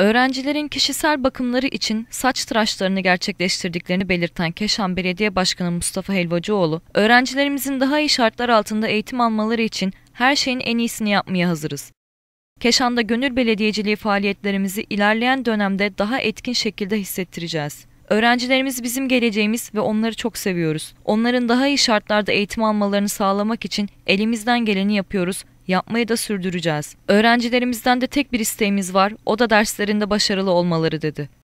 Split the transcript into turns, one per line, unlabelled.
Öğrencilerin kişisel bakımları için saç tıraşlarını gerçekleştirdiklerini belirten Keşan Belediye Başkanı Mustafa Helvacıoğlu, öğrencilerimizin daha iyi şartlar altında eğitim almaları için her şeyin en iyisini yapmaya hazırız. Keşan'da gönül belediyeciliği faaliyetlerimizi ilerleyen dönemde daha etkin şekilde hissettireceğiz. Öğrencilerimiz bizim geleceğimiz ve onları çok seviyoruz. Onların daha iyi şartlarda eğitim almalarını sağlamak için elimizden geleni yapıyoruz Yapmayı da sürdüreceğiz. Öğrencilerimizden de tek bir isteğimiz var. O da derslerinde başarılı olmaları dedi.